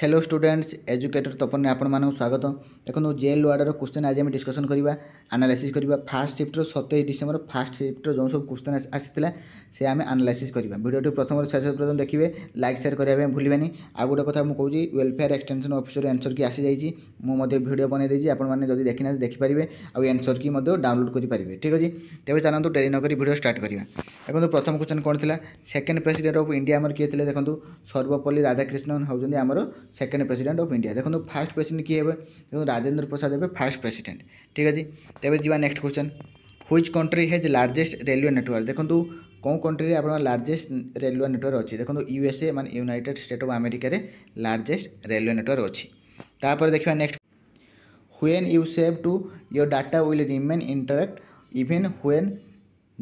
hello students educator ତପନରେ ଆପଣମାନଙ୍କୁ ସ୍ୱାଗତ ଦେଖନ୍ତୁ ଜେଏଲ୍ ୱାର୍ଡ଼ର କୋଶ୍ଚିନ୍ ଆଜି ଆମେ ଡିସ୍କସନ୍ କରିବା ଆନାଲାଇସିସ୍ କରିବା ଫାର୍ଷ୍ଟ ସିଫ୍ଟର ସତେଇଶ ଡିସେମ୍ବର ଫାର୍ଷ୍ଟ ସିଫ୍ଟର ଯେଉଁ ସବୁ କୋଶ୍ଚିନ୍ ଆସିଥିଲା ସେ ଆମେ ଆନାଲାଇସିସ୍ କରିବା ଭିଡ଼ିଓଟି ପ୍ରଥମରୁ ଶେଷ ପର୍ଯ୍ୟନ୍ତ ଦେଖିବେ ଲାଇକ୍ ସେୟାର କରିବା ପାଇଁ ଭୁଲିବେନି ଆଉ ଗୋଟେ କଥା ମୁଁ କହୁଛି ୱେଲଫେୟାର ଏକ୍ସଟେନ୍ସନ୍ ଅଫିସରୁ ଏନ୍ସର୍ କି ଆସିଯାଇଛି ମୁଁ ମଧ୍ୟ ଭିଡ଼ିଓ ବନେଇ ଦେଇଛି ଆପଣମାନେ ଯଦି ଦେଖିନାହାନ୍ତି ଦେଖିପାରିବେ ଆଉ ଏନ୍ସର୍ କି ମଧ୍ୟ ଡାଉନଲୋଡ଼ କରିପାରିବେ ଠିକ୍ ଅଛି ତେବେ ଚାଲନ୍ତୁ ଡେରି ନ କରି ଭିଡ଼ିଓ ଷ୍ଟାର୍ଟ କରିବା ଦେଖନ୍ତୁ ପ୍ରଥମ କୋଶ୍ଚିନ୍ କ'ଣ ଥିଲା ସେକେଣ୍ଡ ପ୍ରେସିଡେଣ୍ଟ ଅଫ୍ ଇଣ୍ଡିଆ ଆମର କିଏ ଥିଲେ ଦେଖନ୍ତୁ ସର୍ବପଲ୍ଲୀ ରାଧାକ୍ରିଷ୍ଣନ ହେଉଛନ୍ତି ଆମର সেকেন্ড প্রেসিডেন্ট অফ ইন্ডিয়া দেখুন ফার্স্ট প্রেসিডেন্ট কি হবে দেখুন রাজেন্দ্র প্রসাদ হবে ফার্স্ট প্রেসিডেন্ট ঠিক আছে তেমনি যা next question which country has largest railway network দেখুন କେଉଁ କଣ୍ଟ୍ରିରେ ଆପଣଙ୍କର ଲାର୍ଜେଷ୍ଟ ରେଲୱେ ନେଟୱାର୍କ ଅଛି ଦେଖନ୍ତୁ ୟୁଏସ୍ଏ ମାନେ ୟୁନାଇଟେଡ଼ ଷ୍ଟେଟ୍ ଅଫ୍ ଆମେରିକାରେ ଲାର୍ଜେଷ୍ଟ ରେଲୱେ ନେଟୱାର୍କ ଅଛି ତାପରେ ଦେଖିବା next when you save to your data will remain interact even when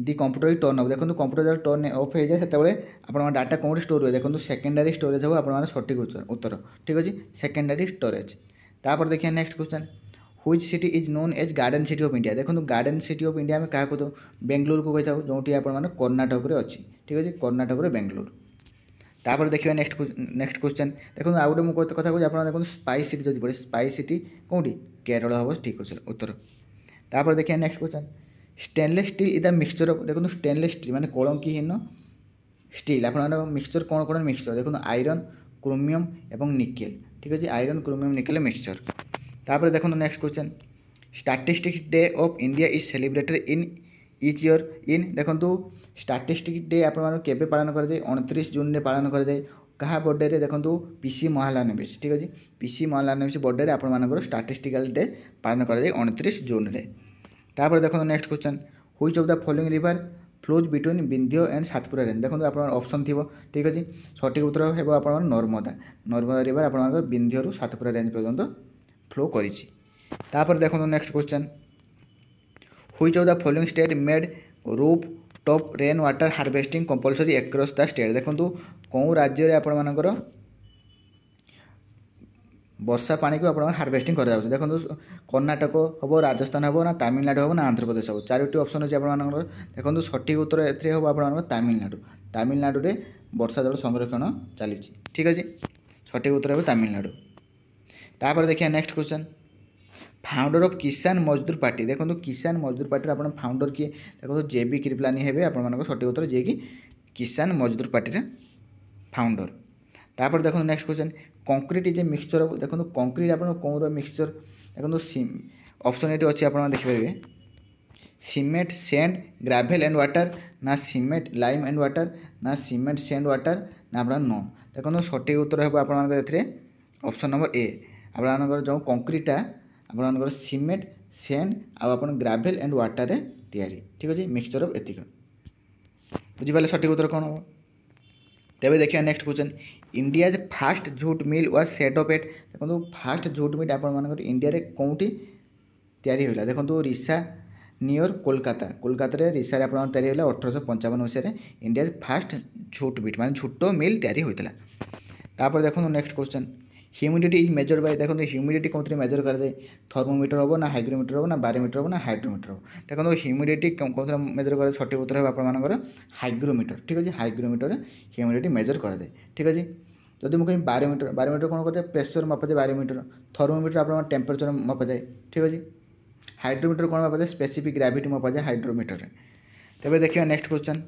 the computer is turn off ଦେଖନ୍ତୁ କମ୍ପ୍ୟୁଟର ଯେତେବେଳେ ଟର୍ନ ଅଫ୍ ହେଇଯାଏ ସେତେବେଳେ ଆପଣଙ୍କ ଡାଟା କେଉଁଠି ଷ୍ଟୋର୍ ହୁଏ ଦେଖନ୍ତୁ ସେକେଣ୍ଡାରୀ ଷ୍ଟୋରେଜ୍ ହେବ ଆପଣଙ୍କର ସଠିକ୍ ଉତ୍ତର ଠିକ୍ ଅଛି ସେକେଣ୍ଡାରୀ ଷ୍ଟୋରେଜ୍ ତାପରେ ଦେଖିବା next question which city is known as garden city of India দেখুন গার্ডেন সিটি অফ ইন্ডিয়া আমি কাহাকে দেব বেঙ্গালুরুকে কই থাকু যেটি আপনার কর্ণাটকরে অছি ঠিক আছে কর্ণাটকরে বেঙ্গালুরু তাপরে দেখবা নেক্সট নেক্সট কোশ্চেন দেখুন আউ গোটে মু কথা কোথাও আপনার দেখুন স্পাই সিটি যদি পড়ে স্পাই সিটি কোটি কেরল হব ঠিক উত্তর তাপরে দেখবা next question stainless steel is the mixture of ଦେଖନ୍ତୁ ଷ୍ଟେନଲେସ୍ ଷ୍ଟିଲ୍ ମାନେ କଳଙ୍କିହୀନ ଷ୍ଟିଲ୍ ଆପଣଙ୍କର ମିକ୍ସଚର୍ କ'ଣ କ'ଣ ମିକ୍ସଚର୍ ଦେଖନ୍ତୁ ଆଇରନ୍ କ୍ରୋମିୟମ୍ ଏବଂ ନିକେଲ୍ ঠিক আছে আইরন ক্রোমিয়াম নিকেল মিক্সচার তারপরে দেখুন next question statistics day of India is celebrated in each year in দেখুন স্ট্যাটিস্টিক্স ডে আপনার কেবে পালন করা যায় অণতিশ জুনরে পালন করা যায় কাহা বর্থডে দেখুন পিসি মহালানবিশ ঠিক আছে পিসি মহালানবিশ বর্থডে আপনার স্ট্যাটিস্টিক্যাল ডে পালন করা যায় অণতিশ জুনরে তারপরে দেখুন next question which of the following river flows between Vindhya and Satpura range দেখুন আপনার অপশন থাকবে ঠিক আছে সঠিক উত্তর হব আপনার নর্মদা নর্মদা রিভার আপনার বিন্ধ্যরু সাতপুরা রেঞ্জ পর্যন্ত ফ্লো করেছি তারপরে দেখুন next question which of the following state made roof top rain water harvesting compulsory across the state দেখুন କେଉଁ রাজ্যের আপনার ବର୍ଷା ପାଣିକୁ ଆପଣଙ୍କର ହାର୍ଭେଷ୍ଟିଂ କରାଯାଉଛି ଦେଖନ୍ତୁ କର୍ଣ୍ଣାଟକ ହେବ ରାଜସ୍ଥାନ ହେବ ନା ତାମିଲନାଡ଼ୁ ହେବ ନା ଆନ୍ଧ୍ରପ୍ରଦେଶ ହେବ ଚାରୋଟି ଅପସନ୍ ଅଛି ଆପଣମାନଙ୍କର ଦେଖନ୍ତୁ ସଠିକ୍ ଉତ୍ତର ଏଥିରେ ହେବ ଆପଣମାନଙ୍କର ତାମିଲନାଡ଼ୁ ତାମିଲନାଡ଼ୁରେ ବର୍ଷା ଜଳ ସଂରକ୍ଷଣ ଚାଲିଛି ଠିକ୍ ଅଛି ସଠିକ୍ ଉତ୍ତର ହେବ ତାମିଲନାଡ଼ୁ ତାପରେ ଦେଖିବା next question founder of Kisan Mazdoor party ଦେଖନ୍ତୁ କିଷାନ ମଜଦୁର ପାର୍ଟିର ଆପଣ ଫାଉଣ୍ଡର କିଏ ଦେଖନ୍ତୁ ଜେ ବି କିରିପ୍ଲାନି ହେବେ ଆପଣମାନଙ୍କର ସଠିକ୍ ଉତ୍ତର ଯିଏକି କିଷାନ ମଜଦୁର ପାର୍ଟିର ଫାଉଣ୍ଡର ତାପରେ ଦେଖନ୍ତୁ next question concrete is a mixture of দেখুন কংক্রিট আপনার କେଉଁର ମିକ୍ସଚର ଦେଖନ୍ତୁ ଅପସନ୍ ଏଇଠି ଅଛି ଆପଣମାନେ ଦେଖିପାରିବେ cement sand gravel and water ନା ସିମେଣ୍ଟ ଲାଇମ୍ ଆଣ୍ଡ ୱାଟର ନା ସିମେଣ୍ଟ ସେଣ୍ଡ ୱାଟର ନା ଆପଣ ନୋ ଦେଖନ୍ତୁ ସଠିକ୍ ଉତ୍ତର ହେବ ଆପଣମାନଙ୍କର ଏଥିରେ ଅପସନ୍ ନମ୍ବର ଏ ଆପଣମାନଙ୍କର ଯେଉଁ କଂକ୍ରିଟଟା ଆପଣମାନଙ୍କର ସିମେଣ୍ଟ ସେଣ୍ଡ ଆଉ ଆପଣ ଗ୍ରାଭେଲ ଆଣ୍ଡ ୱାଟରରେ ତିଆରି ଠିକ୍ ଅଛି ମିକ୍ସଚର ଅଫ୍ ଏତିକି ବୁଝିପାରିଲେ ସଠିକ୍ ଉତ୍ତର କ'ଣ ହେବ ତେବେ ଦେଖିବା next question India's first jute mill was set up at ଦେଖନ୍ତୁ ଫାଷ୍ଟ ଝୁଟ୍ ମିଲ୍ ଆପଣମାନଙ୍କର ଇଣ୍ଡିଆରେ କେଉଁଠି ତିଆରି ହୋଇଲା ଦେଖନ୍ତୁ ରିସା ନିୟର କୋଲକାତା କୋଲକାତାରେ ରିସାରେ ଆପଣଙ୍କର ତିଆରି ହୋଇଥିଲା ଅଠରଶହ ପଞ୍ଚାବନ ମସିହାରେ ଇଣ୍ଡିଆରେ ଫାଷ୍ଟ ଝୁଟ୍ ମିଟ୍ ମାନେ ଝୁଟ ମିଲ୍ ତିଆରି ହୋଇଥିଲା ତାପରେ ଦେଖନ୍ତୁ next question humidity is measure by ଦେଖନ୍ତୁ ହ୍ୟୁମିଡ଼ିଟି କେଉଁଥିରେ ମେଜର୍ କରାଯାଏ ଥର୍ମୋମିଟର ହେବ ନା ହାଇଗ୍ରୋମିଟର ହେବ ନା ବାରିମିଟର ହେବ ନା ହାଇଡ୍ରୋମିଟର ହେବ ଦେଖନ୍ତୁ ହ୍ୟୁମିଡ଼ିଟି କେଉଁଥିରେ ମେଜର୍ କରାଯାଏ ସଠିକ୍ ଉତ୍ତର ହେବ ଆପଣମାନଙ୍କର ହାଇଗ୍ରୋମିଟର ଠିକ୍ ଅଛି ହାଇଗ୍ରୋମିଟରରେ ହ୍ୟୁମିଡ଼ିଟି ମେଜର୍ କରାଯାଏ ଠିକ୍ ଅଛି ଯଦି ମୁଁ କହିବି ବାରିମିଟର ବାରିମିଟର କ'ଣ କରାଯାଏ ପ୍ରେସର ମପାଯାଏ ବାରିମିଟର ଥର୍ମୋମିଟର ଆପଣଙ୍କ ଟେମ୍ପରେଚର ମପାଯାଏ ଠିକ୍ ଅଛି ହାଇଡ୍ରୋମିଟର କ'ଣ ମପାଯାଏ ସ୍ପେସିଫିକ୍ ଗ୍ରାଭିଟି ମପାଯାଏ ହାଇଡ୍ରୋମିଟରରେ ତେବେ ଦେଖିବା ନେକ୍ସଟ କ୍ୱେଶ୍ଚନ୍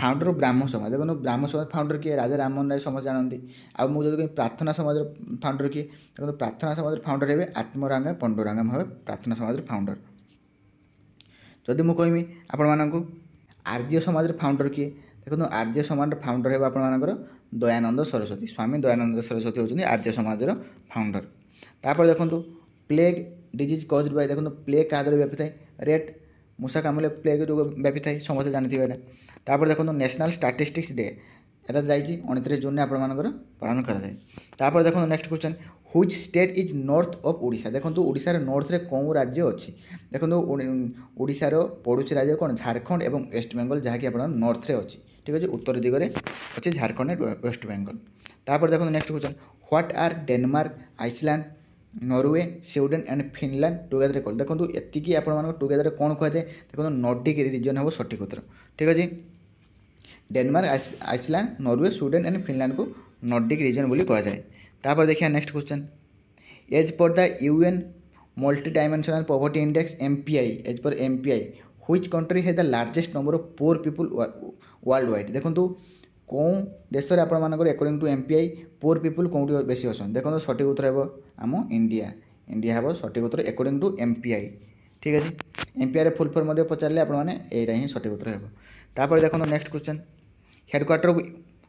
ଫାଉଣ୍ଡର ବ୍ରାହ୍ମ ସମାଜ ଦେଖନ୍ତୁ ବ୍ରାହ୍ମ ସମାଜ ଫାଉଣ୍ଡର କିଏ ରାଜା ରାମମୋହନ ରାୟ ସମସ୍ତେ ଜାଣନ୍ତି ଆଉ ମୁଁ ଯଦି କହିବି ପ୍ରାର୍ଥନା ସମାଜର ଫାଉଣ୍ଡର କିଏ ଦେଖନ୍ତୁ ପ୍ରାର୍ଥନା ସମାଜର ଫାଉଣ୍ଡର ହେବେ ଆତ୍ମରାଙ୍ଗା ପଣ୍ଡୁରାଙ୍ଗା ହେବେ ପ୍ରାର୍ଥନା ସମାଜର ଫାଉଣ୍ଡର ଯଦି ମୁଁ କହିବି ଆପଣମାନଙ୍କୁ ଆର୍ଯ୍ୟ ସମାଜର ଫାଉଣ୍ଡର କିଏ ଦେଖନ୍ତୁ ଆର୍ଯ୍ୟ ସମାଜର ଫାଉଣ୍ଡର ହେବ ଆପଣମାନଙ୍କର ଦୟାନନ୍ଦ ସରସ୍ୱତୀ ସ୍ୱାମୀ ଦୟାନନ୍ଦ ସରସ୍ୱତୀ ହେଉଛନ୍ତି ଆର୍ଯ୍ୟ ସମାଜର ଫାଉଣ୍ଡର ତାପରେ ଦେଖନ୍ତୁ ପ୍ଲେଗ୍ ଡିଜିଜ୍ କଜ୍ ବାଇ ଦେଖନ୍ତୁ ପ୍ଲେଗ୍ କାହା ଦ୍ୱାରା ବ୍ୟାପିଥାଏ ରେଟ୍ ମୂଷା କାମୁଡ଼ିଲେ ପ୍ଲେଗ୍ ରୋଗ ବ୍ୟାପିଥାଏ ସମସ୍ତେ ଜାଣିଥିବେ ଏଇଟା ତାପରେ ଦେଖନ୍ତୁ ନ୍ୟାସନାଲ୍ ଷ୍ଟାଟିଷ୍ଟିକ୍ସ ଡେ ଏଇଟା ଯାଇଛି ଅଣତିରିଶ ଜୁନ୍ରେ ଆପଣମାନଙ୍କର ପାଳନ କରାଯାଏ ତାପରେ ଦେଖନ୍ତୁ next question which state is north of Odisha ଦେଖନ୍ତୁ ଓଡ଼ିଶାର ନର୍ଥରେ କେଉଁ ରାଜ୍ୟ ଅଛି ଦେଖନ୍ତୁ ଓଡ଼ିଶାର ପଡ଼ୋଶୀ ରାଜ୍ୟ କ'ଣ ଝାଡ଼ଖଣ୍ଡ ଏବଂ ୱେଷ୍ଟବେଙ୍ଗଲ ଯାହାକି ଆପଣଙ୍କର ନର୍ଥରେ ଅଛି ଠିକ୍ ଅଛି ଉତ୍ତର ଦିଗରେ ଅଛି ଝାଡ଼ଖଣ୍ଡ ୱେଷ୍ଟବେଙ୍ଗଲ ତାପରେ ଦେଖନ୍ତୁ next question what are Denmark Iceland Norway Sweden and Finland together କଲେ ଦେଖନ୍ତୁ ଏତିକି ଆପଣମାନଙ୍କୁ ଟୁଗେଦର କ'ଣ କୁହାଯାଏ ଦେଖନ୍ତୁ ନର୍ଡିକ୍ ରିଜନ୍ ହେବ ସଠିକ୍ ଉତ୍ତର ଠିକ୍ ଅଛି Denmark Iceland Norway Sweden and ଫିନଲାଣ୍ଡକୁ ନର୍ଡିକ୍ ରିଜନ୍ ବୋଲି କୁହାଯାଏ ତାପରେ ଦେଖିବା next question as per the UN multidimensional poverty index M P I as per M P I which country has the largest number of poor people worldwide দেখুন କେଉଁ ଦେଶରେ ଆପଣମାନଙ୍କର according to M P I poor people କେଉଁଠି ବେଶୀ ଅଛନ୍ତି ଦେଖନ୍ତୁ ସଠିକ୍ ଉତ୍ତର ହେବ ଆମ ଇଣ୍ଡିଆ ଇଣ୍ଡିଆ ହେବ ସଠିକ୍ ଉତ୍ତର according to M P I ଠିକ୍ ଅଛି ଏମ୍ ପି ଆଇର ଫୁଲ୍ ଫର୍ମ ମଧ୍ୟ ପଚାରିଲେ ଆପଣମାନେ ଏଇଟା ହିଁ ସଠିକ୍ ଉତ୍ତର ହେବ ତାପରେ ଦେଖନ୍ତୁ next question headquarter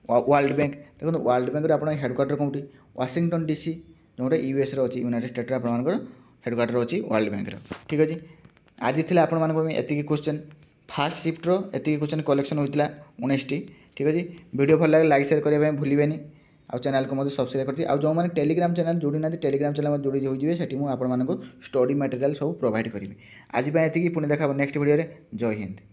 world bank ଦେଖନ୍ତୁ ୱାର୍ଲଡ଼ ବ୍ୟାଙ୍କର ଆପଣ ହେଡ଼କ୍ୱାର୍ଟର କେଉଁଠି ୱାଶିଂଟନ୍ ଡି ସି ଯେଉଁଟା ୟୁଏସ୍ର ଅଛି ୟୁନାଇଟେଡ଼ ଷ୍ଟେଟ୍ର ଆପଣମାନଙ୍କର ହେଡ଼କ୍ୱାର୍ଟର ଅଛି ୱାର୍ଲଡ଼ ବ୍ୟାଙ୍କର ଠିକ୍ ଅଛି ଆଜି ଥିଲା ଆପଣମାନଙ୍କ ପାଇଁ ଏତିକି କ୍ୱେଶ୍ଚନ୍ ଫାର୍ଷ୍ଟ ସିଫ୍ଟର ଏତିକି କ୍ୱେଶ୍ଚନ୍ କଲେକ୍ସନ୍ ହୋଇଥିଲା ଉଣେଇଶଟି ঠিক ଅଛି ଭିଡ଼ିଓ ଭଲ ଲାଗେ ଲାଇକ୍ ସେୟାର କରିବା ପାଇଁ ଭୁଲିବେନି ଆଉ ଚ୍ୟାନେଲ୍କୁ ମଧ୍ୟ ସବସ୍କ୍ରାଇବ୍ କରିଛି ଆଉ ଯେଉଁମାନେ ଟେଲିଗ୍ରାମ ଚ୍ୟାନେଲ୍ ଯୋଡ଼ି ନାହାନ୍ତି ଟେଲିଗ୍ରାମ ଚ୍ୟାନେଲ୍ ଯୋଡ଼ି ହୋଇଯିବେ ସେଠି ମୁଁ ଆପଣମାନଙ୍କୁ ଷ୍ଟଡ଼ି ମ୍ୟାଟେରିଆଲ୍ ସବୁ ପ୍ରୋଭାଇଡ଼ କରିବି ଆଜି ପାଇଁ ଏତିକି ପୁଣି ଦେଖା ହେବ ନେକ୍ସଟ ଭିଡ଼ିଓରେ ଜୟ ହିନ୍ଦ